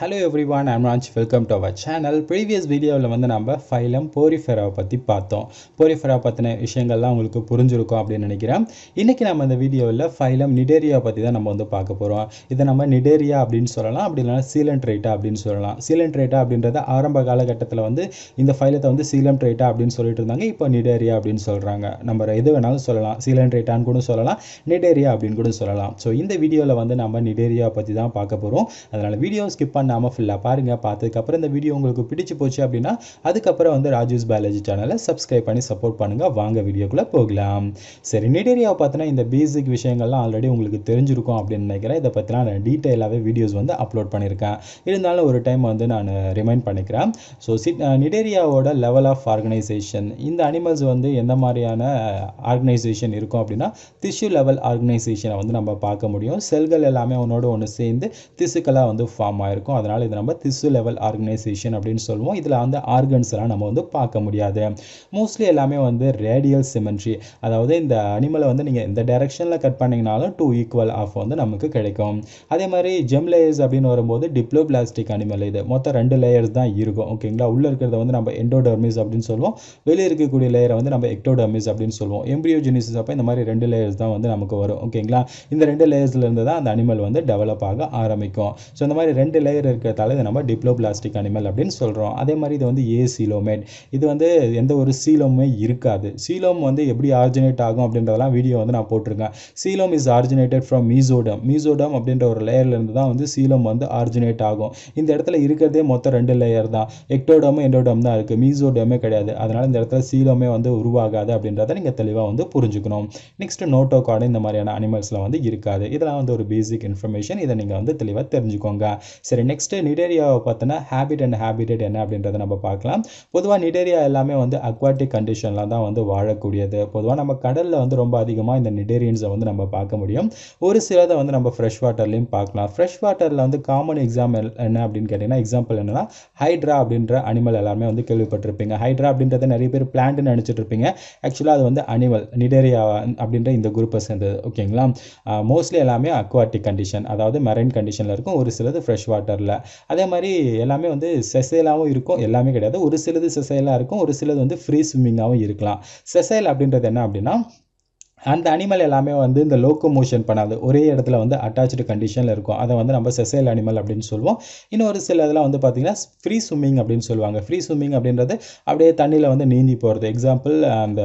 hello everyone அம்ரான்ச் welcome to our channel previous வீடியோவில் வந்து நம்ம ஃபைலம் போரிஃபெராவை பற்றி பார்த்தோம் போரிஃபெரா பற்றின விஷயங்கள்லாம் உங்களுக்கு புரிஞ்சிருக்கும் அப்படின்னு நினைக்கிறேன் இன்றைக்கி நம்ம இந்த வீடியோவில் ஃபைலம் நிடேரியா பற்றி தான் நம்ம வந்து பார்க்க போகிறோம் இதை நம்ம நிடேரியா அப்படின்னு சொல்லலாம் அப்படி இல்லைனா சீலன் ரேட்டா அப்படின்னு சொல்லலாம் சீலண்ட் ரேட்டா அப்படின்றத ஆரம்ப காலகட்டத்தில் வந்து இந்த ஃபைலத்தை வந்து சீலம் ரேட்டா அப்படின்னு சொல்லிட்டு இருந்தாங்க இப்போ நிடேரியா அப்படின்னு சொல்கிறாங்க நம்ம எது வேணாலும் சொல்லலாம் சீலன் ரேட்டான்னு கூட சொல்லலாம் நிடேரியா அப்படின்னு கூட சொல்லலாம் ஸோ இந்த வீடியோவில் வந்து நம்ம நிடேரியா பற்றி தான் பார்க்க போகிறோம் அதனால் வீடியோ ஸ்கிப் பண்ண பண்ணாமல் ஃபுல்லாக பாருங்கள் பார்த்ததுக்கப்புறம் இந்த வீடியோ உங்களுக்கு பிடிச்சி போச்சு அப்படின்னா அதுக்கப்புறம் வந்து ராஜூஸ் பயாலஜி சேனலை சப்ஸ்கிரைப் பண்ணி சப்போர்ட் பண்ணுங்கள் வாங்க வீடியோக்குள்ளே போகலாம் சரி நீடேரியாவை பார்த்தோன்னா இந்த பேசிக் விஷயங்கள்லாம் ஆல்ரெடி உங்களுக்கு தெரிஞ்சிருக்கும் அப்படின்னு நினைக்கிறேன் இதை பற்றிலாம் நான் டீட்டெயிலாகவே வீடியோஸ் வந்து அப்லோட் பண்ணியிருக்கேன் இருந்தாலும் ஒரு டைம் வந்து நான் ரிமைண்ட் பண்ணிக்கிறேன் ஸோ சிட் நிடேரியாவோட லெவல் ஆஃப் ஆர்கனைசேஷன் இந்த அனிமல்ஸ் வந்து எந்த மாதிரியான ஆர்கனைசேஷன் இருக்கும் அப்படின்னா திஷ்யூ லெவல் ஆர்கனைசேஷனை வந்து நம்ம பார்க்க முடியும் செல்கள் எல்லாமே ஒன்றோட ஒன்று சேர்ந்து திசுக்களாக வந்து ஃபார்ம் ஆயிருக்கும் அதனால் இது நம்ம திசு லெவல் ஆர்கனைசேஷன் அப்படின்னு சொல்லுவோம் இதில் வந்து ஆர்கன்ஸ்லாம் நம்ம வந்து பார்க்க முடியாது மோஸ்ட்லி எல்லாமே வந்து ரேடியல் சிமெண்ட்ரி அதாவது இந்த அனிமலை வந்து நீங்கள் இந்த டைரக்ஷனில் கட் பண்ணிங்கனாலும் டூ ஈக்குவல் ஆஃப் வந்து நமக்கு கிடைக்கும் அதே மாதிரி ஜெம் லேயர்ஸ் அப்படின்னு வரும்போது டிப்ளோ பிளாஸ்டிக் அனிமல் இது மொத்தம் ரெண்டு லேயர்ஸ் தான் இருக்கும் ஓகேங்களா உள்ளே இருக்கிறத வந்து நம்ம எண்டோடர்மிஸ் அப்படின்னு சொல்லுவோம் வெளியே இருக்கக்கூடிய லேயரை வந்து நம்ம எக்டோடர்மிஸ் அப்படின்னு சொல்லுவோம் எம்பியோஜினிசிஸ் அப்போ இந்த மாதிரி ரெண்டு லேயர்ஸ் தான் வந்து நமக்கு வரும் ஓகேங்களா இந்த ரெண்டு லேயர்ஸ்லேருந்து தான் அந்த அனிமல் வந்து டெவலப் ஆக ஆரம்பிக்கும் ஸோ இந்த மாதிரி ரெண்டு லேயர் இருக்கிறதால இதை நம்ம டிப்ளோ பிளாஸ்டிக் அனிமல் அப்படின்னு சொல்கிறோம் அதே மாதிரி இது வந்து ஏ சீலோமேட் இது வந்து எந்த ஒரு சீலோமே இருக்காது சீலோம் வந்து எப்படி ஆர்ஜினேட் ஆகும் அப்படின்றதெல்லாம் வீடியோ வந்து நான் போட்டிருக்கேன் coelom is originated from mesoderm mesoderm அப்படின்ற ஒரு லேயர்லேருந்து தான் வந்து சீலம் வந்து ஆர்ஜினேட் ஆகும் இந்த இடத்துல இருக்கிறதே மொத்தம் ரெண்டு லேயர் தான் எக்டோடமும் எண்டோடம் தான் இருக்குது மீசோடமே கிடையாது அதனால் இந்த இடத்துல சீலோமே வந்து உருவாகாது அப்படின்றத நீங்கள் தெளிவாக வந்து புரிஞ்சுக்கணும் நெக்ஸ்ட் நோட்டோ கார்டு இந்த மாதிரியான அனிமல்ஸில் வந்து இருக்காது இதெல்லாம் வந்து ஒரு பேசிக் இன்ஃபர்மேஷன் இதை நீங்கள் வந்து தெளிவாக தெரிஞ்சுக்கோங்க சரி நெக்ஸ்ட் நெக்ஸ்ட்டு நிடேரியாவை பார்த்தோன்னா ஹேபிட் அண்ட் ஹேபிடேட் என்ன அப்படின்றத நம்ம பார்க்கலாம் பொதுவாக நிடேரியா எல்லாமே வந்து அக்வாட்டிக் கண்டிஷனில் தான் வந்து வாழக்கூடியது பொதுவாக நம்ம கடலில் வந்து ரொம்ப அதிகமாக இந்த நிடேரியன்ஸை வந்து நம்ம பார்க்க முடியும் ஒரு சிலதை வந்து நம்ம ஃப்ரெஷ் வாட்டர்லேயும் பார்க்கலாம் ஃப்ரெஷ் வாட்டரில் வந்து காமன் எக்ஸாம் என்ன அப்படின்னு கேட்டிங்கன்னா எக்ஸாம்பிள் என்னென்னா ஹைட்ரா அப்படின்ற அனிமல் எல்லாருமே வந்து கேள்விப்பட்டிருப்பீங்க ஹைட்ரா அப்படின்றத நிறைய பேர் பிளான்ட்னு நினச்சிட்டு இருப்பீங்க ஆக்சுவலாக அது வந்து அனிமல் நிடேரியா அப்படின்ற இந்த குரூப்பை சேர்ந்தது ஓகேங்களா மோஸ்ட்லி எல்லாமே அக்வாட்டிக் கண்டிஷன் அதாவது மெரைன் கண்டிஷனில் இருக்கும் ஒரு சிலது ஃப்ரெஷ் வாட்டர் கலரில் அதே மாதிரி எல்லாமே வந்து செசைலாகவும் இருக்கும் எல்லாமே கிடையாது ஒரு சிலது செசைலாக இருக்கும் ஒரு சிலது வந்து ஃப்ரீ ஸ்விம்மிங்காகவும் இருக்கலாம் செசைல் அப்படின்றது என்ன அப்படின்னா அந்த அனிமல் எல்லாமே வந்து இந்த மோஷன் பண்ணாது ஒரே இடத்துல வந்து அட்டாச்சு கண்டிஷனில் இருக்கும் அதை வந்து நம்ம செசைல் அனிமல் அப்படின்னு சொல்லுவோம் இன்னொரு சில இதெல்லாம் வந்து பார்த்தீங்கன்னா ஃப்ரீ ஸ்விம்மிங் அப்படின்னு சொல்லுவாங்க ஃப்ரீ ஸ்விம்மிங் அப்படின்றது அப்படியே தண்ணியில் வந்து நீந்தி போகிறது எக்ஸாம்பிள் அந்த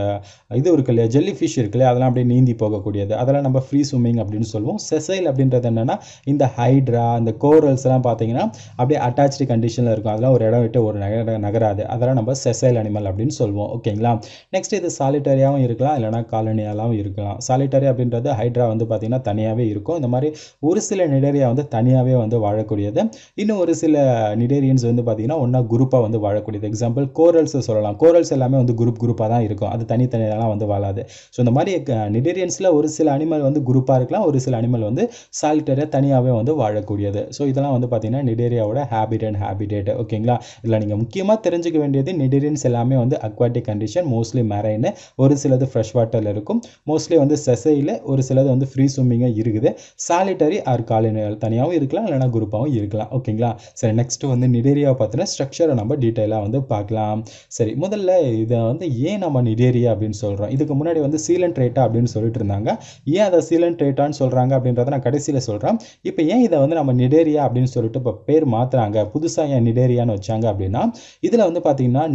இது இருக்கு இல்லையா ஜெல்லி ஃபிஷ் இருக்கு இல்லையா அதெல்லாம் அப்படியே நீந்தி போகக்கூடியது அதெல்லாம் நம்ம ஃப்ரீ ஸ்விம்மிங் அப்படின்னு சொல்லுவோம் செசைல் அப்படின்றது என்னென்னா இந்த ஹைட்ரா அந்த கோரல்ஸ்லாம் பார்த்தீங்கன்னா அப்படியே அட்டாச்சு கண்டிஷனில் இருக்கும் அதெல்லாம் ஒரு இடம் விட்டு ஒரு நகர நகராது அதெல்லாம் நம்ம செசைல் அனிமல் அப்படின்னு சொல்லுவோம் ஓகேங்களா நெக்ஸ்ட் இது சாலிட்டரியாகவும் இருக்கலாம் இல்லைனா காலனியாலாம் இருக்கலாம் சாலிட்டரி அப்படின்றது ஹைட்ரா வந்து பார்த்திங்கன்னா தனியாகவே இருக்கும் இந்த மாதிரி ஒரு சில நிடேரியா வந்து தனியாகவே வந்து வாழக்கூடியது இன்னும் ஒரு சில நிடேரியன்ஸ் வந்து பார்த்திங்கன்னா ஒன்றா குரூப்பாக வந்து வாழக்கூடியது எக்ஸாம்பிள் கோரல்ஸ் சொல்லலாம் கோரல்ஸ் எல்லாமே வந்து குரூப் குரூப்பாக தான் இருக்கும் அது தனித்தனியெல்லாம் வந்து வாழாது ஸோ இந்த மாதிரி நிடேரியன்ஸில் ஒரு சில அனிமல் வந்து குரூப்பாக இருக்கலாம் ஒரு சில அனிமல் வந்து சாலிட்டரியாக தனியாகவே வந்து வாழக்கூடியது ஸோ இதெல்லாம் வந்து பார்த்திங்கன்னா நிடேரியாவோட ஹேபிட் அண்ட் ஹேபிடேட் ஓகேங்களா இதில் நீங்கள் முக்கியமாக தெரிஞ்சுக்க வேண்டியது நிடேரியன்ஸ் எல்லாமே வந்து அக்வாட்டிக் கண்டிஷன் மோஸ்ட்லி மேரேன்னு ஒரு சிலது ஃப்ரெஷ் வாட்டரில் இருக்கும் மோஸ்ட்லி வந்து செசையில் ஒரு சிலது வந்து ஃப்ரீ ஸ்விம்மிங்காக இருக்குது சாலிட்டரி ஆர் காலினியல் தனியாகவும் இருக்கலாம் இல்லைனா குரூப்பாகவும் இருக்கலாம் ஓகேங்களா சரி நெக்ஸ்ட்டு வந்து நிடேரியாவை பார்த்தீங்கன்னா ஸ்ட்ரக்சரை நம்ம டீட்டெயிலாக வந்து பார்க்கலாம் சரி முதல்ல இதை வந்து ஏன் நம்ம நிடேரியா அப்படின்னு சொல்கிறோம் இதுக்கு முன்னாடி வந்து சீலன் ரேட்டா அப்படின்னு சொல்லிட்டு இருந்தாங்க ஏன் அதை சீலன் ரேட்டான்னு சொல்கிறாங்க அப்படின்றத நான் கடைசியில் சொல்கிறேன் இப்போ ஏன் இதை வந்து நம்ம நிடேரியா அப்படின்னு சொல்லிட்டு இப்போ பேர் மாற்றுறாங்க புதுசாக ஏன் நிடேரியான்னு வச்சாங்க அப்படின்னா இதில் வந்து பார்த்தீங்கன்னா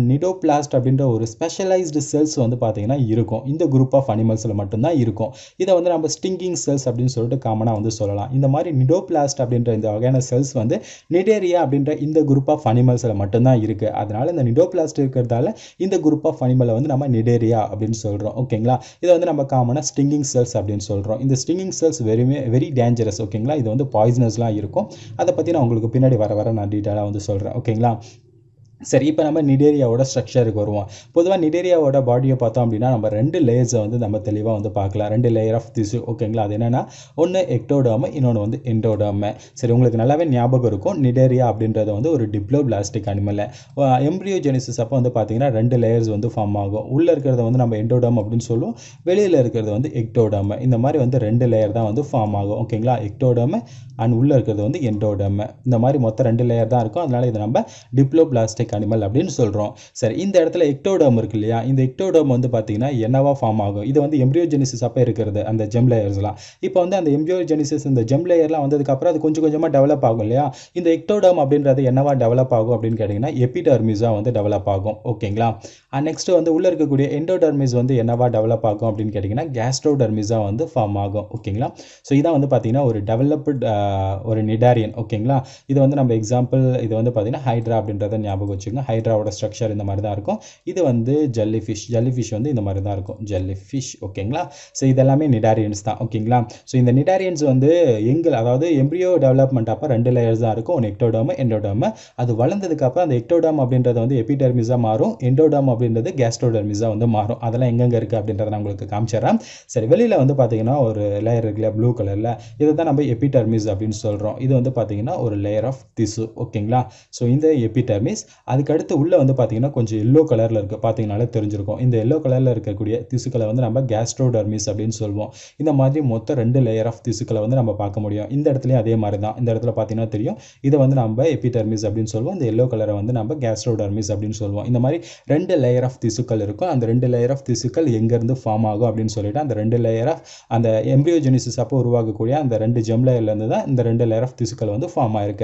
பிளாஸ்ட் அப்படின்ற ஒரு ஸ்பெஷலைஸ்டு செல்ஸ் வந்து பார்த்தீங்கன்னா இருக்கும் இந்த குரூப் ஆஃப் அனிமல்ஸில் மட்டும் மட்டும்தான் இருக்கும் இதை வந்து நம்ம ஸ்டிங்கிங் செல்ஸ் அப்படின்னு சொல்லிட்டு காமனாக வந்து சொல்லலாம் இந்த மாதிரி நிடோபிளாஸ்ட் அப்படின்ற இந்த வகையான செல்ஸ் வந்து நிடேரியா அப்படின்ற இந்த குரூப் ஆஃப் அனிமல்ஸில் மட்டும்தான் இருக்குது அதனால் இந்த நிடோபிளாஸ்ட் இருக்கிறதால இந்த குரூப் ஆஃப் அனிமலை வந்து நம்ம நிடேரியா அப்படின்னு சொல்கிறோம் ஓகேங்களா இதை வந்து நம்ம காமனாக ஸ்டிங்கிங் செல்ஸ் அப்படின்னு சொல்கிறோம் இந்த ஸ்டிங்கிங் செல்ஸ் வெறுமே வெரி டேஞ்சரஸ் ஓகேங்களா இது வந்து பாய்சனஸ்லாம் இருக்கும் அதை பற்றி நான் உங்களுக்கு பின்னாடி வர வர நான் டீட்டெயிலாக வந்து சொல்கிறேன் ஓகேங்களா சரி இப்போ நம்ம நிடேரியாவோட ஸ்ட்ரக்சருக்கு வருவோம் பொதுவாக நிடேரியாவோட பாடியை பார்த்தோம் அப்படின்னா நம்ம ரெண்டு லேயர்ஸை வந்து நம்ம தெளிவாக வந்து பார்க்கலாம் ரெண்டு லேயர் ஆஃப் திசு ஓகேங்களா அது என்னென்னா ஒன்று எக்டோடர்மு இன்னொன்று வந்து எண்டோடாம சரி உங்களுக்கு நல்லாவே ஞாபகம் இருக்கும் நிடேரியா அப்படின்றது வந்து ஒரு டிப்ளோ பிளாஸ்டிக் அனிமல் எம்ப்ரியோஜெனிசிஸ் அப்போ வந்து பார்த்திங்கன்னா ரெண்டு லேயர்ஸ் வந்து ஃபார்ம் ஆகும் உள்ளே இருக்கிறத வந்து நம்ம எண்டோடம் அப்படின்னு சொல்லுவோம் வெளியில் இருக்கிறது வந்து எக்டோடாம இந்த மாதிரி வந்து ரெண்டு லேயர் தான் வந்து ஃபார்ம் ஆகும் ஓகேங்களா எக்டோடாம அண்ட் உள்ளே இருக்கிறது வந்து எண்டோடாம இந்த மாதிரி மொத்தம் ரெண்டு லேயர் தான் இருக்கும் அதனால் இதை நம்ம டிப்ளோ பிளாஸ்டிக் அக்வாட்டிக் அனிமல் அப்படின்னு சொல்கிறோம் சரி இந்த இடத்துல எக்டோடோம் இருக்கு இல்லையா இந்த எக்டோடோம் வந்து பார்த்தீங்கன்னா என்னவா ஃபார்ம் ஆகும் இது வந்து எம்ப்ரியோஜெனிசிஸ் அப்போ இருக்கிறது அந்த ஜெம் லேயர்ஸ்லாம் இப்போ வந்து அந்த எம்ப்ரியோஜெனிசிஸ் இந்த ஜெம் லேயர்லாம் வந்ததுக்கப்புறம் அது கொஞ்சம் கொஞ்சமாக டெவலப் ஆகும் இல்லையா இந்த எக்டோடோம் அப்படின்றது என்னவா டெவலப் ஆகும் அப்படின்னு கேட்டிங்கன்னா எபிடர்மிஸாக வந்து டெவலப் ஆகும் ஓகேங்களா நெக்ஸ்ட் வந்து உள்ளே இருக்கக்கூடிய எண்டோடர்மிஸ் வந்து என்னவா டெவலப் ஆகும் அப்படின்னு கேட்டிங்கன்னா கேஸ்ட்ரோடர்மிஸாக வந்து ஃபார்ம் ஆகும் ஓகேங்களா ஸோ இதான் வந்து பார்த்தீங்கன்னா ஒரு டெவலப்டு ஒரு நிடாரியன் ஓகேங்களா இது வந்து நம்ம எக்ஸாம்பிள் இது வந்து பார்த்தீங்கன்னா ஹைட்ரா அப்படின்றத ஞாபகம் வச்சுக்கோங்க ஹைட்ராவோட ஸ்ட்ரக்சர் இந்த மாதிரி தான் இருக்கும் இது வந்து ஜல்லி ஃபிஷ் ஜல்லி ஃபிஷ் வந்து இந்த மாதிரி தான் இருக்கும் ஜல்லி ஃபிஷ் ஓகேங்களா ஸோ இதெல்லாமே நிடாரியன்ஸ் தான் ஓகேங்களா ஸோ இந்த நிடாரியன்ஸ் வந்து எங்கள் அதாவது எம்ப்ரியோ டெவலப்மெண்ட் அப்போ ரெண்டு லேயர்ஸ் தான் இருக்கும் ஒன்று எக்டோடாமு எண்டோடாமு அது வளர்ந்ததுக்கப்புறம் அந்த எக்டோடாம் அப்படின்றது வந்து எபிடெர்மிஸாக மாறும் எண்டோடாம் அப்படின்றது கேஸ்ட்ரோடெர்மிஸாக வந்து மாறும் அதெல்லாம் எங்கெங்கே இருக்குது அப்படின்றத நான் உங்களுக்கு காமிச்சிடறேன் சரி வெளியில் வந்து பார்த்தீங்கன்னா ஒரு லேயர் இருக்குல்ல ப்ளூ கலரில் இதை தான் நம்ம எபிடெர்மிஸ் அப்படின்னு சொல்கிறோம் இது வந்து பார்த்தீங்கன்னா ஒரு லேயர் ஆஃப் திசு ஓகேங்களா ஸோ இந்த எபிடெர்மிஸ் அதுக்கடுத்து உள்ளே வந்து பார்த்திங்கன்னா கொஞ்சம் எல்லோ கலரில் இருக்குது பார்த்திங்கனால தெரிஞ்சிருக்கும் இந்த எல்லோ கலரில் இருக்கக்கூடிய திசுக்களை வந்து நம்ம கேஸ்ட்ரோடர்மிஸ் அப்படின்னு சொல்லுவோம் இந்த மாதிரி மொத்தம் ரெண்டு லேயர் ஆஃப் திசுக்களை வந்து நம்ம பார்க்க முடியும் இந்த இடத்துலையும் அதே மாதிரி தான் இந்த இடத்துல பார்த்தீங்கன்னா தெரியும் இதை வந்து நம்ம எபிடர்மிஸ் அப்படின்னு சொல்லுவோம் இந்த எல்லோ கலரை வந்து நம்ம கேஸ்ட்ரோடர்மிஸ் அப்படின்னு சொல்லுவோம் இந்த மாதிரி ரெண்டு லேயர் ஆஃப் திசுக்கள் இருக்கும் அந்த ரெண்டு லேயர் ஆஃப் திசுக்கள் எங்கேருந்து ஃபார்ம் ஆகும் அப்படின்னு சொல்லிட்டு அந்த ரெண்டு லேயர் ஆஃப் அந்த எம்ப்ரியோஜெனிசிஸ் அப்போ உருவாகக்கூடிய அந்த ரெண்டு ஜெம் லேயர்லேருந்து தான் இந்த ரெண்டு லேயர் ஆஃப் திசுக்கள் வந்து ஃபார்ம் ஆயிருக்கு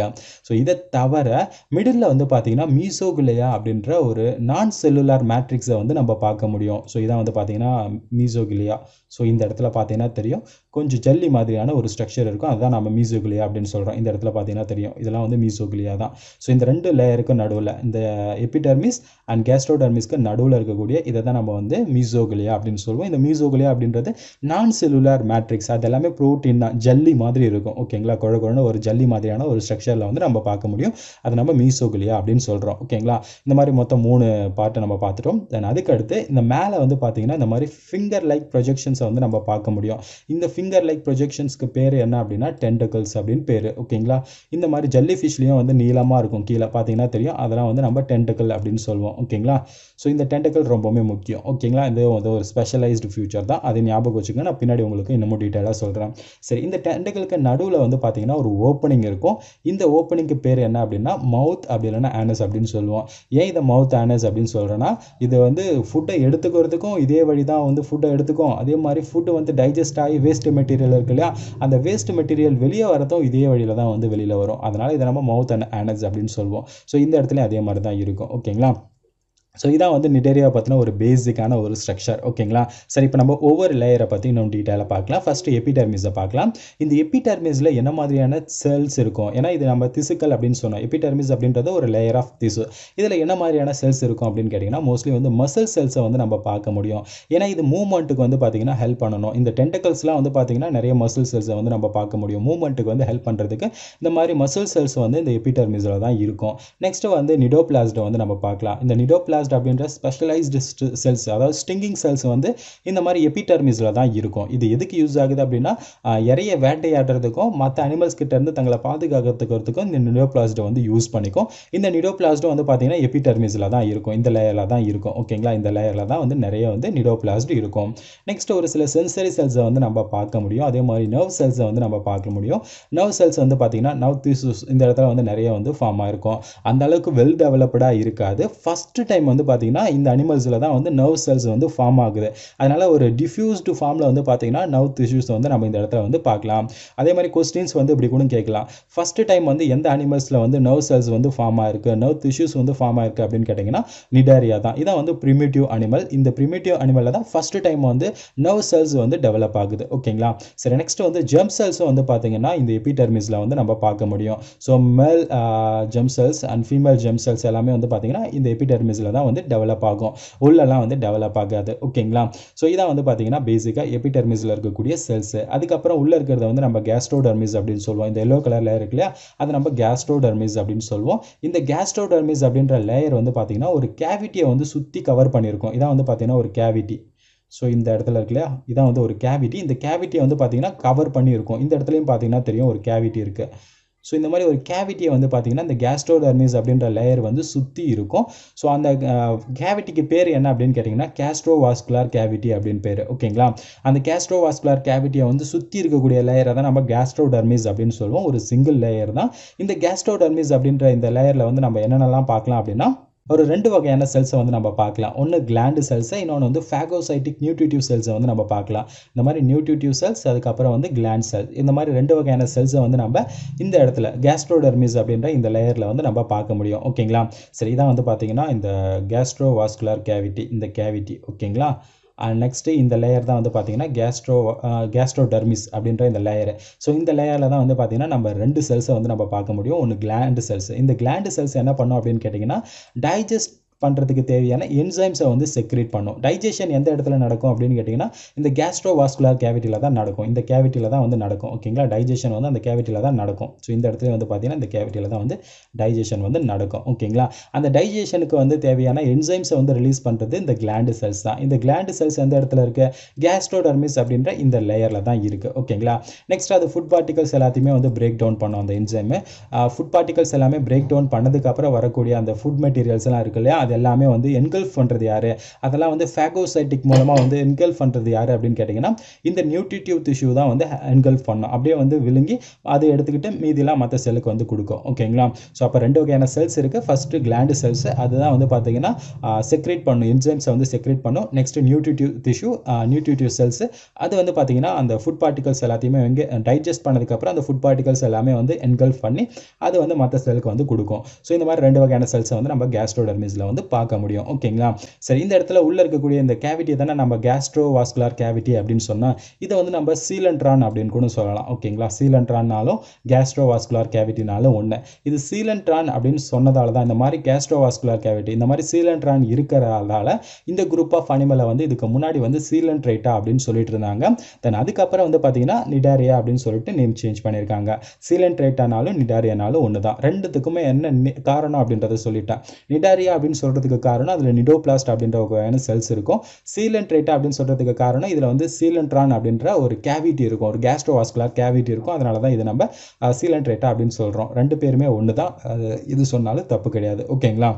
ஸோ இதை தவிர மிடில் வந்து பார்த்தீங்கன்னா மீஸ் மீசோகுலையா அப்படின்ற ஒரு நான் செல்லுலார் மேட்ரிக்ஸை வந்து நம்ம பார்க்க முடியும் ஸோ இதான் வந்து பார்த்தீங்கன்னா மீசோகுலியா ஸோ இந்த இடத்துல பார்த்தீங்கன்னா தெரியும் கொஞ்சம் ஜல்லி மாதிரியான ஒரு ஸ்ட்ரக்சர் இருக்கும் அதுதான் நம்ம மீசோக்லியா அப்படின்னு சொல்கிறோம் இந்த இடத்துல பார்த்தீங்கன்னா தெரியும் இதெல்லாம் வந்து மீசோக்லியா தான் ஸோ இந்த ரெண்டு லேயருக்கு நடுவில் இந்த எபிடர்மிஸ் அண்ட் கேஸ்ட்ரோடர்மிஸ்க்கு நடுவில் இருக்கக்கூடிய இதை தான் நம்ம வந்து மீசோக்லியா அப்படின்னு சொல்லுவோம் இந்த மீசோக்லியா அப்படின்றது நான் செல்லுலார் மேட்ரிக்ஸ் அது எல்லாமே ப்ரோட்டீன் தான் ஜல்லி மாதிரி இருக்கும் ஓகேங்களா குழ குழந்தை ஒரு ஜல்லி மாதிரியான ஒரு ஸ்ட்ரக்சரில் வந்து நம்ம பார்க்க முடியும் அதை நம்ம மீசோக்லியா அப்படின்னு சொல்கிறோம் ஓகேங்களா இந்த மாதிரி மொத்தம் மூணு பார்ட்டை நம்ம பார்த்துட்டோம் தென் அதுக்கடுத்து இந்த மேலே வந்து பார்த்தீங்கன்னா இந்த மாதிரி ஃபிங்கர் லைக் ப்ரொஜெக்ஷன்ஸை வந்து நம்ம பார்க்க முடியும் இந்த ஃபிங்கர் ஃபிங்கர் லைக் ப்ரொஜெக்ஷன்ஸ்க்கு பேர் என்ன அப்படின்னா டெண்டக்கல்ஸ் அப்படின்னு பேர் ஓகேங்களா இந்த மாதிரி ஜல்லி ஃபிஷ்லேயும் வந்து நீளமாக இருக்கும் கீழே பார்த்தீங்கன்னா தெரியும் அதெல்லாம் வந்து நம்ம டெண்டக்கல் அப்படின்னு சொல்லுவோம் ஓகேங்களா ஸோ இந்த டெண்டக்கல் ரொம்பவுமே முக்கியம் ஓகேங்களா இது வந்து ஒரு ஸ்பெஷலைஸ்டு ஃபியூச்சர் தான் அதை ஞாபகம் வச்சுக்கோங்க நான் பின்னாடி உங்களுக்கு இன்னமும் டீட்டெயிலாக சொல்கிறேன் சரி இந்த டெண்டக்கலுக்கு நடுவில் வந்து பார்த்தீங்கன்னா ஒரு ஓப்பனிங் இருக்கும் இந்த ஓப்பனிங்க்கு பேர் என்ன அப்படின்னா மவுத் அப்படி இல்லைன்னா ஆனஸ் அப்படின்னு சொல்லுவோம் ஏன் இதை மவுத் ஆனஸ் அப்படின்னு சொல்கிறேன்னா இது வந்து ஃபுட்டை எடுத்துக்கிறதுக்கும் இதே வழி தான் வந்து ஃபுட்டை எடுத்துக்கும் அதே மாதிரி ஃபுட்டு வந்து டைஜஸ்ட் ஆகி வேஸ்ட் மெட்டீரியல் இருக்கு இல்லையா அந்த வேஸ்ட் மெட்டீரியல் வெளியே வரதும் இதே வழியில் தான் வந்து வெளியில் வரும் அதனால் இதை நம்ம மவுத் அண்ட் ஆனஸ் அப்படின்னு சொல்லுவோம் ஸோ இந்த இடத்துல அதே மாதிரி தான் இருக்கும் ஓகேங்களா ஸோ இதான் வந்து நிடேரியா பற்றின ஒரு பேசிக்கான ஒரு ஸ்ட்ரக்சர் ஓகேங்களா சரி இப்போ நம்ம ஒவ்வொரு லேயரை பற்றி இன்னும் டீட்டெயிலாக பார்க்கலாம் ஃபஸ்ட்டு எபிடர்மிஸை பார்க்கலாம் இந்த எபிடர்மிஸில் என்ன மாதிரியான செல்ஸ் இருக்கும் ஏன்னா இது நம்ம திசுக்கள் அப்படின்னு சொன்னோம் எபிடர்மிஸ் அப்படின்றது ஒரு லேயர் ஆஃப் திசு இதில் என்ன மாதிரியான செல்ஸ் இருக்கும் அப்படின்னு கேட்டிங்கன்னா மோஸ்ட்லி வந்து மசில் செல்ஸை வந்து நம்ம பார்க்க முடியும் ஏன்னா இது மூவ்மெண்ட்டுக்கு வந்து பார்த்திங்கன்னா ஹெல்ப் பண்ணணும் இந்த டென்டக்கல்ஸ்லாம் வந்து பார்த்திங்கன்னா நிறைய மசில் செல்ஸை வந்து நம்ம பார்க்க முடியும் மூவ்மெண்ட்டுக்கு வந்து ஹெல்ப் பண்ணுறதுக்கு இந்த மாதிரி மசில் செல்ஸ் வந்து இந்த எபிடர்மிஸில் தான் இருக்கும் நெக்ஸ்ட்டு வந்து நிடோபிளாஸ்டை வந்து நம்ம பார்க்கலாம் இந்த நிடோபிளாஸ் மெட்டாஸ்ட் அப்படின்ற ஸ்பெஷலைஸ்டு செல்ஸ் அதாவது ஸ்டிங்கிங் செல்ஸ் வந்து இந்த மாதிரி எபிடர்மிஸில் தான் இருக்கும் இது எதுக்கு யூஸ் ஆகுது அப்படின்னா இறைய வேட்டையாடுறதுக்கும் மற்ற அனிமல்ஸ் கிட்டேருந்து தங்களை பாதுகாக்கிறதுக்கிறதுக்கும் இந்த நிடோபிளாஸ்ட்டை வந்து யூஸ் பண்ணிக்கும் இந்த நிடோபிளாஸ்ட்டும் வந்து பார்த்திங்கன்னா எபிடர்மிஸில் தான் இருக்கும் இந்த லேயரில் தான் இருக்கும் ஓகேங்களா இந்த லேயரில் தான் வந்து நிறைய வந்து நிடோபிளாஸ்ட் இருக்கும் நெக்ஸ்ட் ஒரு சில சென்சரி செல்ஸை வந்து நம்ம பார்க்க முடியும் அதே மாதிரி நர்வ் செல்ஸை வந்து நம்ம பார்க்க முடியும் நர்வ் செல்ஸ் வந்து பார்த்திங்கன்னா நர்வ் திசூஸ் இந்த இடத்துல வந்து நிறைய வந்து ஃபார்ம் இருக்கும் அந்த அளவுக்கு வெல் டெவலப்டாக இருக்காது ஃபஸ்ட்டு டைம் வந்து பார்த்திங்கன்னா இந்த அனிமல்ஸில் தான் வந்து நர்வ் செல்ஸ் வந்து ஃபார்ம் ஆகுது அதனால் ஒரு டிஃப்யூஸ்டு ஃபார்மில் வந்து பார்த்திங்கன்னா நர்வ் டிஷ்யூஸ் வந்து நம்ம இந்த இடத்துல வந்து பார்க்கலாம் அதே மாதிரி கொஸ்டின்ஸ் வந்து இப்படி கூட கேட்கலாம் ஃபஸ்ட்டு டைம் வந்து எந்த அனிமல்ஸில் வந்து நர்வ் செல்ஸ் வந்து ஃபார்ம் ஆயிருக்கு நர்வ் டிஷ்யூஸ் வந்து ஃபார்ம் ஆயிருக்கு அப்படின்னு கேட்டிங்கன்னா நிடாரியா தான் இதான் வந்து ப்ரிமேட்டிவ் அனிமல் இந்த ப்ரிமேட்டிவ் அனிமலில் தான் ஃபஸ்ட்டு டைம் வந்து நர்வ் செல்ஸ் வந்து டெவலப் ஆகுது ஓகேங்களா சரி நெக்ஸ்ட் வந்து ஜெம் செல்ஸும் வந்து பார்த்தீங்கன்னா இந்த எபிடர்மிஸில் வந்து நம்ம பார்க்க முடியும் so male germ cells and female germ cells எல்லாமே வந்து பார்த்தீங்கன்னா இந்த எபிடர்மிஸில் தான் தான் வந்து டெவலப் ஆகும் உள்ளெல்லாம் வந்து டெவலப் ஆகாது ஓகேங்களா ஸோ இதான் வந்து பார்த்தீங்கன்னா பேசிக்காக எபிடெர்மிஸில் இருக்கக்கூடிய செல்ஸு அதுக்கப்புறம் உள்ளே இருக்கிறத வந்து நம்ம கேஸ்ட்ரோடர்மிஸ் அப்படின்னு சொல்லுவோம் இந்த எல்லோ கலர் லேயர் இருக்கு இல்லையா அது நம்ம கேஸ்ட்ரோடர்மிஸ் அப்படின்னு சொல்லுவோம் இந்த கேஸ்ட்ரோடர்மிஸ் அப்படின்ற லேயர் வந்து பார்த்தீங்கன்னா ஒரு கேவிட்டியை வந்து சுற்றி கவர் பண்ணியிருக்கோம் இதான் வந்து பார்த்தீங்கன்னா ஒரு கேவிட்டி ஸோ இந்த இடத்துல இருக்கு இல்லையா இதான் வந்து ஒரு கேவிட்டி இந்த கேவிட்டியை வந்து பார்த்தீங்கன்னா கவர் பண்ணியிருக்கோம் இந்த இடத்துலையும் பார்த்தீங்கன்னா தெரியும் ஒரு கேவிட்டி இருக்குது ஸோ இந்த மாதிரி ஒரு கேவிட்டியை வந்து பார்த்தீங்கன்னா இந்த கேஸ்ட்ரோடர்மிஸ் அப்படின்ற லேயர் வந்து சுற்றி இருக்கும் ஸோ அந்த கேவிட்டிக்கு பேர் என்ன அப்படின்னு கேட்டிங்கன்னா வாஸ்குலார் கேவிட்டி அப்படின்னு பேர் ஓகேங்களா அந்த கேஸ்ட்ரோ வாஸ்குலார் கேவிட்டியை வந்து சுற்றி இருக்கக்கூடிய லேயரை தான் நம்ம கேஸ்ட்ரோடர்மிஸ் அப்படின்னு சொல்லுவோம் ஒரு சிங்கிள் லேயர் தான் இந்த கேஸ்ட்ரோடர்மிஸ் அப்படின்ற இந்த லேயரில் வந்து நம்ம என்னென்னலாம் பார்க்கலாம் அப்படின்னா ஒரு ரெண்டு வகையான செல்ஸை வந்து நம்ம பார்க்கலாம் ஒன்று கிளாண்டு செல்ஸை இன்னொன்று வந்து ஃபேகோசைட்டிக் நியூட்ரிட்டிவ் செல்ஸை வந்து நம்ம பார்க்கலாம் இந்த மாதிரி நியூட்ரிட்டிவ் செல்ஸ் அதுக்கப்புறம் வந்து கிளாண்ட் செல்ஸ் இந்த மாதிரி ரெண்டு வகையான செல்ஸை வந்து நம்ம இந்த இடத்துல கேஸ்ட்ரோடர்மிஸ் அப்படின்ற இந்த லேயரில் வந்து நம்ம பார்க்க முடியும் ஓகேங்களா சரி இதான் வந்து பார்த்தீங்கன்னா இந்த கேஸ்ட்ரோ வாஸ்குலர் கேவிட்டி இந்த கேவிட்டி ஓகேங்களா அண்ட் நெக்ஸ்ட்டு இந்த லேயர் தான் வந்து பார்த்தீங்கன்னா கேஸ்ட்ரோ கேஸ்ட்ரோடர்மிஸ் அப்படின்ற இந்த லேயர் ஸோ இந்த லேயரில் தான் வந்து பார்த்தீங்கன்னா நம்ம ரெண்டு செல்ஸை வந்து நம்ம பார்க்க முடியும் ஒன்று கிளாண்டு செல்ஸ் இந்த கிளாண்டு செல்ஸ் என்ன பண்ணோம் அப்படின்னு கேட்டிங்கன்னா டைஜஸ்ட் பண்ணுறதுக்கு தேவையான என்சைம்ஸை வந்து செக்ரேட் பண்ணும் டைஜஷன் எந்த இடத்துல நடக்கும் அப்படின்னு கேட்டிங்கன்னா இந்த கேஸ்ட்ரோ வாஸ்குலர் கேவிட்டியில் தான் நடக்கும் இந்த கேவிட்டியில் தான் வந்து நடக்கும் ஓகேங்களா டைஜஷன் வந்து அந்த கேவிட்டியில் தான் நடக்கும் ஸோ இந்த இடத்துல வந்து பார்த்திங்கன்னா இந்த கேவிட்டியில் தான் வந்து டைஜஷன் வந்து நடக்கும் ஓகேங்களா அந்த டைஜஷனுக்கு வந்து தேவையான என்சைம்ஸை வந்து ரிலீஸ் பண்ணுறது இந்த கிளாண்டு செல்ஸ் தான் இந்த கிளாண்டு செல்ஸ் எந்த இடத்துல இருக்குது கேஸ்ட்ரோடர்மிஸ் அப்படின்ற இந்த லேயரில் தான் இருக்குது ஓகேங்களா நெக்ஸ்ட் அது ஃபுட் பார்ட்டிகல்ஸ் எல்லாத்தையுமே வந்து பிரேக் டவுன் பண்ணும் அந்த என்சைமு ஃபுட் பார்ட்டிகல்ஸ் எல்லாமே பிரேக் டவுன் பண்ணதுக்கப்புறம் வரக்கூடிய அந்த ஃபுட் மெட்டீரியல்ஸ்லாம் இருக்கு இல்லையா அது எல்லாமே வந்து என்கல்ஃப் பண்ணுறது யார் அதெல்லாம் வந்து ஃபேகோசைட்டிக் மூலமாக வந்து என்கல்ஃப் பண்ணுறது யார் அப்படின்னு கேட்டிங்கன்னா இந்த நியூட்ரிட்டிவ் திஷ்யூ தான் வந்து என்கல்ஃப் பண்ணும் அப்படியே வந்து விழுங்கி அதை எடுத்துக்கிட்டு மீதிலாம் மற்ற செல்லுக்கு வந்து கொடுக்கும் ஓகேங்களா ஸோ அப்போ ரெண்டு வகையான செல்ஸ் இருக்குது ஃபஸ்ட்டு கிளாண்டு செல்ஸ் அதுதான் வந்து பார்த்தீங்கன்னா செக்ரேட் பண்ணும் என்சைம்ஸை வந்து செக்ரேட் பண்ணும் next nutritive tissue nutritive cells அது வந்து பார்த்தீங்கன்னா அந்த ஃபுட் பார்ட்டிகல்ஸ் எல்லாத்தையுமே வந்து டைஜஸ்ட் பண்ணதுக்கப்புறம் அந்த ஃபுட் பார்ட்டிகல்ஸ் எல்லாமே வந்து என்கல்ஃப் பண்ணி அது வந்து மற்ற செல்லுக்கு வந்து கொடுக்கும் ஸோ இந்த மாதிரி ரெண்டு வகையான செல்ஸை வந்து நம்ம கேஸ்ட்ரோடர்மிஸில் வந்து வந்து பார்க்க முடியும் ஓகேங்களா சரி இந்த இடத்துல உள்ள இருக்கக்கூடிய இந்த கேவிட்டியை தானே நம்ம கேஸ்ட்ரோ வாஸ்குலார் கேவிட்டி அப்படின்னு சொன்னால் இதை வந்து நம்ம சீலன்ட்ரான் அப்படின்னு கூட சொல்லலாம் ஓகேங்களா சீலன்ட்ரான்னாலும் கேஸ்ட்ரோ வாஸ்குலார் கேவிட்டினாலும் ஒன்று இது சீலன்ட்ரான் அப்படின்னு சொன்னதால தான் இந்த மாதிரி கேஸ்ட்ரோ வாஸ்குலார் கேவிட்டி இந்த மாதிரி சீலன்ட்ரான் இருக்கிறதால இந்த குரூப் ஆஃப் அனிமலை வந்து இதுக்கு முன்னாடி வந்து சீலன்ட்ரைட்டா அப்படின்னு சொல்லிட்டு இருந்தாங்க தென் அதுக்கப்புறம் வந்து பார்த்தீங்கன்னா நிடாரியா அப்படின்னு சொல்லிட்டு நேம் சேஞ்ச் பண்ணியிருக்காங்க சீலன்ட்ரைட்டானாலும் நிடாரியானாலும் ஒன்று தான் ரெண்டுத்துக்குமே என்ன காரணம் அப்படின்றத சொல்லிட்டேன் நிடாரியா அப்படின்னு சொல்கிறதுக்கு காரணம் அதில் நிடோபிளாஸ்ட் அப்படின்ற ஒரு வகையான செல்ஸ் இருக்கும் சீலன்ட்ரேட்டா அப்படின்னு சொல்கிறதுக்கு காரணம் இதில் வந்து சீலன்ட்ரான் அப்படின்ற ஒரு கேவிட்டி இருக்கும் ஒரு கேஸ்ட்ரோவாஸ்குலார் கேவிட்டி இருக்கும் அதனால தான் இது நம்ம சீலன்ட்ரேட்டா அப்படின்னு சொல்கிறோம் ரெண்டு பேருமே ஒன்று தான் இது சொன்னாலும் தப்பு கிடையாது ஓகேங்களா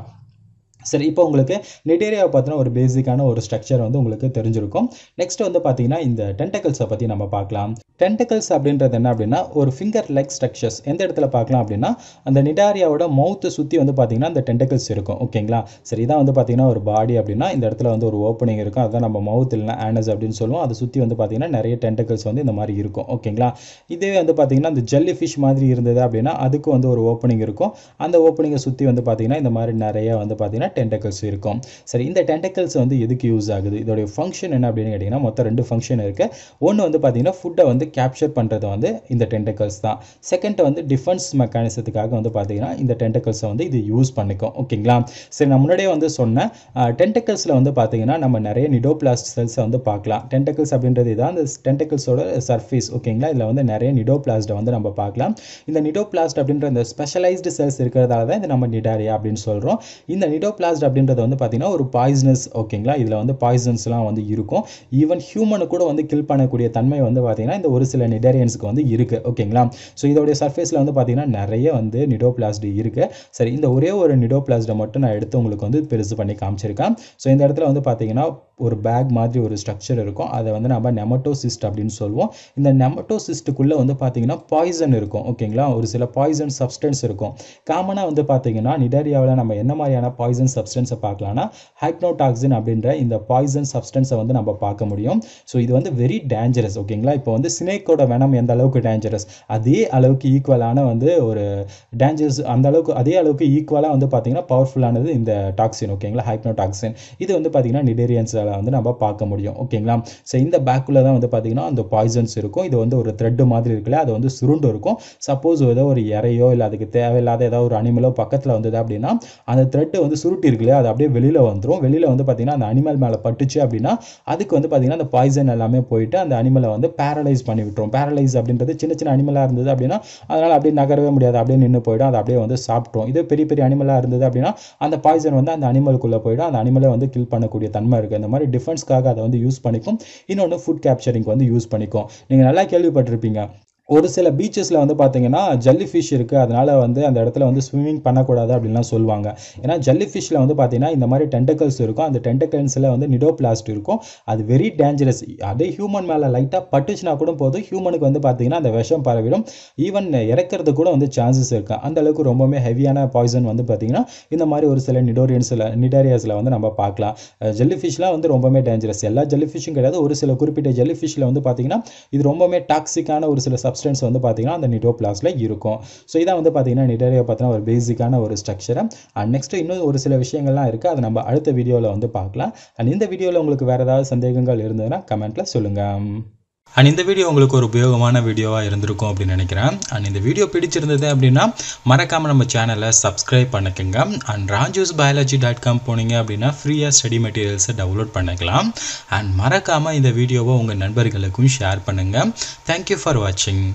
சரி இப்போ உங்களுக்கு நெட்டேரியாவை பார்த்தீங்கன்னா ஒரு பேசிக்கான ஒரு ஸ்ட்ரக்சர் வந்து உங்களுக்கு தெரிஞ்சிருக்கும் நெக்ஸ்ட் வந்து பார்த்தீங்கன்னா இந்த டென்டக்கல்ஸை பற்றி நம்ம பார்க்கலாம் டென்டக்கல்ஸ் அப்படின்றது என்ன அப்படின்னா ஒரு ஃபிங்கர் லெக் ஸ்ட்ரக்சர்ஸ் எந்த இடத்துல பார்க்கலாம் அப்படின்னா அந்த நிடாரியாவோட மவுத்தை சுற்றி வந்து பார்த்தீங்கன்னா அந்த டென்டக்கல்ஸ் இருக்கும் ஓகேங்களா சரி இதான் வந்து பார்த்தீங்கன்னா ஒரு பாடி அப்படின்னா இந்த இடத்துல வந்து ஒரு ஓப்பனிங் இருக்கும் அதுதான் நம்ம மவுத் இல்லைனா ஆனஸ் அப்படின்னு சொல்லுவோம் அதை சுற்றி வந்து பார்த்தீங்கன்னா நிறைய டென்டக்கல்ஸ் வந்து இந்த மாதிரி இருக்கும் ஓகேங்களா இதே வந்து பார்த்தீங்கன்னா அந்த ஜல்லி ஃபிஷ் மாதிரி இருந்தது அப்படின்னா அதுக்கும் வந்து ஒரு ஓப்பனிங் இருக்கும் அந்த ஓப்பனிங்கை சுற்றி வந்து பார்த்தீங்கன்னா இந்த மாதிரி நிறைய வந்து பார்த்தீங்கன்னா டென்டக்கல்ஸ் இருக்கும் சரி இந்த டென்டக்கல்ஸ் வந்து எதுக்கு யூஸ் ஆகுது இதோடைய ஃபங்க்ஷன் என்ன அப்படின்னு கேட்டிங்கன்னா மொத்தம் ரெண்டு ஃபங்க்ஷன் இருக்குது ஒன்று வந்து பார்த்தீங்கன்னா ஃபுட்டை வந்து கேப்சர் பண்ணுறது வந்து இந்த டென்டக்கல்ஸ் தான் செகண்ட் வந்து டிஃபென்ஸ் மெக்கானிசத்துக்காக வந்து பார்த்தீங்கன்னா இந்த டென்டக்கல்ஸை வந்து இது யூஸ் பண்ணிக்கும் ஓகேங்களா சரி நான் முன்னாடியே வந்து சொன்னேன் டென்டக்கல்ஸில் வந்து பார்த்தீங்கன்னா நம்ம நிறைய நிடோபிளாஸ்ட் செல்ஸை வந்து பார்க்கலாம் டென்டக்கல்ஸ் அப்படின்றது இதான் அந்த டென்டக்கல்ஸோட சர்ஃபேஸ் ஓகேங்களா இதில் வந்து நிறைய நிடோபிளாஸ்ட்டை வந்து நம்ம பார்க்கலாம் இந்த நிடோபிளாஸ்ட் அப்படின்ற இந்த ஸ்பெஷலைஸ்டு செல்ஸ் இருக்கிறதால தான் இது நம்ம நிடாரியா அப்படின்னு சொல்கிறோம் இந்த நிடோ மைக்கோபிளாஸ்ட் அப்படின்றது வந்து பார்த்திங்கன்னா ஒரு பாய்சனஸ் ஓகேங்களா இதில் வந்து பாய்சன்ஸ்லாம் வந்து இருக்கும் ஈவன் ஹியூமனு கூட வந்து கில் பண்ணக்கூடிய தன்மை வந்து பார்த்திங்கன்னா இந்த ஒரு சில நிடேரியன்ஸுக்கு வந்து இருக்குது ஓகேங்களா ஸோ இதோடைய சர்ஃபேஸில் வந்து பார்த்தீங்கன்னா நிறைய வந்து நிடோபிளாஸ்ட் இருக்குது சரி இந்த ஒரே ஒரு நிடோபிளாஸ்டை மட்டும் நான் எடுத்து உங்களுக்கு வந்து பெருசு பண்ணி காமிச்சிருக்கேன் ஸோ இந்த இடத்துல வந்து பார்த்தீங்கன்னா ஒரு பேக் மாதிரி ஒரு ஸ்ட்ரக்சர் இருக்கும் அதை வந்து நம்ம நெமட்டோசிஸ்ட் அப்படின்னு சொல்லுவோம் இந்த நெமட்டோசிஸ்ட்டுக்குள்ளே வந்து பார்த்தீங்கன்னா பாய்சன் இருக்கும் ஓகேங்களா ஒரு சில பாய்சன் சப்ஸ்டன்ஸ் இருக்கும் காமனாக வந்து பார்த்திங்கன்னா நிடரியாவில் நம்ம என்ன மாதிரியான பாய்சன் பாய்சன் சப்ஸ்டன்ஸை பார்க்கலாம்னா ஹைக்னோடாக்சின் அப்படின்ற இந்த பாய்சன் சப்ஸ்டன்ஸை வந்து நம்ம பார்க்க முடியும் ஸோ இது வந்து வெரி டேஞ்சரஸ் ஓகேங்களா இப்போ வந்து ஸ்னேக்கோட வெனம் எந்த அளவுக்கு டேஞ்சரஸ் அதே அளவுக்கு ஈக்குவலான வந்து ஒரு டேஞ்சரஸ் அந்த அளவுக்கு அதே அளவுக்கு ஈக்குவலாக வந்து பார்த்திங்கன்னா பவர்ஃபுல்லானது இந்த டாக்ஸின் ஓகேங்களா ஹைக்னோடாக்சின் இது வந்து பார்த்திங்கன்னா நிடேரியன்ஸால் வந்து நம்ம பார்க்க முடியும் ஓகேங்களா ஸோ இந்த பேக்குள்ளே தான் வந்து பார்த்திங்கன்னா அந்த பாய்சன்ஸ் இருக்கும் இது வந்து ஒரு த்ரெட்டு மாதிரி இருக்குல்ல அது வந்து சுருண்டு இருக்கும் சப்போஸ் ஏதோ ஒரு இறையோ இல்லை அதுக்கு தேவையில்லாத ஏதாவது ஒரு அனிமலோ பக்கத்தில் வந்தது அப்படின்னா அந்த த்ரெட்டு வந்து சுருண்டு சூட் இருக்கு இல்லையா அது அப்படியே வெளியில் வந்துடும் வெளியில் வந்து பார்த்திங்கன்னா அந்த அனிமல் மேலே பட்டுச்சு அப்படின்னா அதுக்கு வந்து பார்த்திங்கன்னா அந்த பாய்சன் எல்லாமே போயிட்டு அந்த அனிமலை வந்து பேரலைஸ் பண்ணி விட்டுரும் பேரலைஸ் அப்படின்றது சின்ன சின்ன அனிமலாக இருந்தது அப்படின்னா அதனால் அப்படியே நகரவே முடியாது அப்படியே நின்று போயிடும் அதை அப்படியே வந்து சாப்பிட்ரும் இதே பெரிய பெரிய அனிமலாக இருந்தது அப்படின்னா அந்த பாய்சன் வந்து அந்த அனிமலுக்குள்ளே போயிடும் அந்த அனிமலை வந்து கில் பண்ணக்கூடிய தன்மை இருக்குது அந்த மாதிரி டிஃபென்ஸ்க்காக அதை வந்து யூஸ் பண்ணிக்கும் இன்னொன்று ஃபுட் கேப்சரிங்க்கு வந்து யூஸ் பண்ணிக்கும் நீங்கள் நல்லா கேள்விப்பட்டிருப்பீங்க ஒரு சில பீச்சஸில் வந்து பார்த்தீங்கன்னா ஜல்லி ஃபிஷ் இருக்குது அதனால் வந்து அந்த இடத்துல வந்து ஸ்விம்மிங் பண்ணக்கூடாது அப்படின்லாம் சொல்லுவாங்க ஏன்னா ஜல்லி ஃபிஷ்ஷில் வந்து பார்த்திங்கன்னா இந்த மாதிரி டென்டக்கல்ஸ் இருக்கும் அந்த டென்டக்கல்ஸில் வந்து நிடோ பிளாஸ்ட் இருக்கும் அது வெரி டேஞ்சரஸ் அதே ஹியூமன் மேலே லைட்டாக பட்டுச்சுனா கூட போதும் ஹியூமனுக்கு வந்து பார்த்தீங்கன்னா அந்த விஷம் பரவிடும் ஈவன் இறக்கிறது கூட வந்து சான்சஸ் இருக்குது அந்தளவுக்கு ரொம்பவே ரொம்பவுமே ஹெவியான பாய்சன் வந்து பார்த்திங்கன்னா இந்த மாதிரி ஒரு சில நிடோரியன்ஸில் நிடோரியாஸில் வந்து நம்ம பார்க்கலாம் ஜல்லி ஃபிஷ்லாம் வந்து ரொம்பவுமே டேஞ்சரஸ் எல்லா ஜல்லி ஃபிஷ்ஷும் கிடையாது ஒரு சில குறிப்பிட்ட ஜல்லி ஃபிஷ்ஷில் வந்து பார்த்தீங்கன்னா இது ரொம்பவுமே டாக்ஸிக்கான ஒரு சில சப் சப்ஸ்டன்ஸ் வந்து பார்த்திங்கன்னா அந்த நிடோபிளாஸில் இருக்கும் ஸோ இதான் வந்து பார்த்தீங்கன்னா நிடரியா பார்த்தீங்கன்னா ஒரு பேசிக்கான ஒரு ஸ்ட்ரக்சர் அண்ட் நெக்ஸ்ட்டு இன்னும் ஒரு சில விஷயங்கள்லாம் இருக்குது அதை நம்ம அடுத்த வீடியோவில் வந்து பார்க்கலாம் அண்ட் இந்த வீடியோவில் உங்களுக்கு வேறு ஏதாவது சந்தேகங்கள் இருந்ததுன்னா கமெண்ட்டில் சொல்லுங்கள் அண்ட் இந்த வீடியோ உங்களுக்கு ஒரு உபயோகமான வீடியோவாக இருந்திருக்கும் அப்படின்னு நினைக்கிறேன் அண்ட் இந்த வீடியோ பிடிச்சிருந்தது அப்படின்னா மறக்காமல் நம்ம சேனலை சப்ஸ்கிரைப் பண்ணிக்கோங்க and Raju's biology dot com போனீங்க அப்படின்னா ஃப்ரீயாக ஸ்டடி மெட்டீரியல்ஸை டவுன்லோட் பண்ணிக்கலாம் அண்ட் மறக்காமல் இந்த வீடியோவை உங்கள் நண்பர்களுக்கும் ஷேர் பண்ணுங்கள் தேங்க்யூ ஃபார் வாட்சிங்